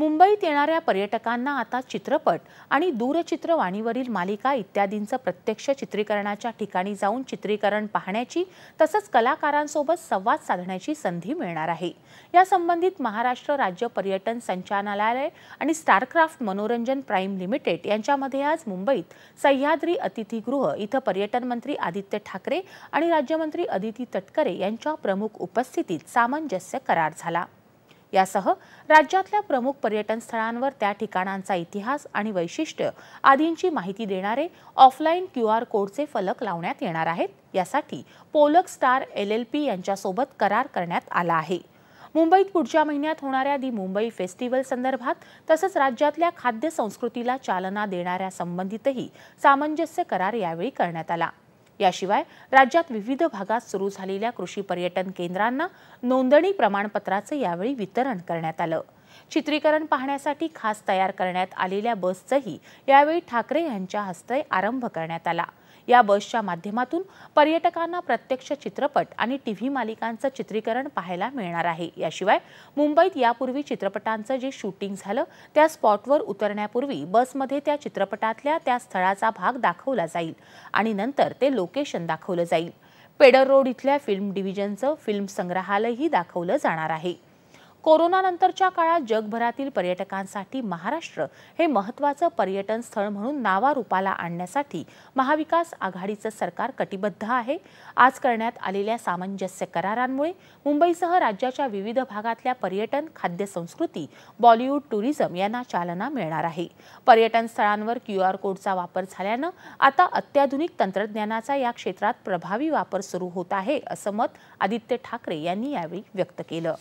मुंबईत येणाऱ्या पर्यटकांना आता चित्रपट आणि दूरचित्रवाणीवरील मालिका इत्यादींचं प्रत्यक्ष चित्रीकरणाच्या ठिकाणी जाऊन चित्रीकरण पाहण्याची तसंच कलाकारांसोबत संवाद साधण्याची संधी मिळणार आहे या संबंधित महाराष्ट्र राज्य पर्यटन संचालनालय आणि स्टारक्राफ्ट मनोरंजन प्राईम लिमिटेड यांच्यामध्ये आज मुंबईत सह्याद्री अतिथीगृह इथं पर्यटन मंत्री आदित्य ठाकरे आणि राज्यमंत्री अदिती तटकरे यांच्या प्रमुख उपस्थितीत सामंजस्य करार झाला यासह राज्यातल्या प्रमुख पर्यटन स्थळांवर त्या ठिकाणांचा इतिहास आणि वैशिष्ट्य आदींची माहिती देणारे ऑफलाईन क्यू आर कोडचे फलक लावण्यात येणार आहेत यासाठी पोलक स्टार एल एल पी यांच्यासोबत करार करण्यात आला आहे मुंबईत पुढच्या महिन्यात होणाऱ्या दी मुंबई फेस्टिवल संदर्भात तसंच राज्यातल्या खाद्य संस्कृतीला चालना देणाऱ्या संबंधितही सामंजस्य करार यावेळी करण्यात आला याशिवाय राज्यात विविध भागात सुरू झालेल्या कृषी पर्यटन केंद्रांना नोंदणी प्रमाणपत्राचं यावेळी वितरण करण्यात आलं चित्रीकरण पाहण्यासाठी खास तयार करण्यात आलेल्या बसचंही यावेळी ठाकरे यांच्या हस्ते आरंभ करण्यात आला या बसच्या माध्यमातून पर्यटकांना प्रत्यक्ष चित्रपट आणि टी व्ही मालिकांचं चित्रीकरण पाहायला मिळणार आहे याशिवाय मुंबईत यापूर्वी चित्रपटांचं जे शूटिंग झालं त्या स्पॉटवर उतरण्यापूर्वी बसमध्ये त्या चित्रपटातल्या त्या स्थळाचा भाग दाखवला जाईल आणि नंतर ते लोकेशन दाखवलं जाईल पेडर रोड इथल्या फिल्म डिव्हिजनचं फिल्म संग्रहालयही दाखवलं जाणार आहे कोरोनानंतरच्या काळात जगभरातील पर्यटकांसाठी महाराष्ट्र हे महत्वाचं पर्यटन स्थळ म्हणून नावारूपाला आणण्यासाठी महाविकास आघाडीचं सरकार कटिबद्ध आहे आज करण्यात आलेल्या सामंजस्य करारांमुळे मुंबईसह राज्याच्या विविध भागातल्या पर्यटन खाद्य संस्कृती बॉलिवूड टुरिझम यांना चालना मिळणार आहे पर्यटन स्थळांवर क्यू आर कोडचा वापर झाल्यानं आता अत्याधुनिक तंत्रज्ञानाचा या क्षेत्रात प्रभावी वापर सुरू होत आहे असं मत आदित्य ठाकरे यांनी यावेळी व्यक्त केलं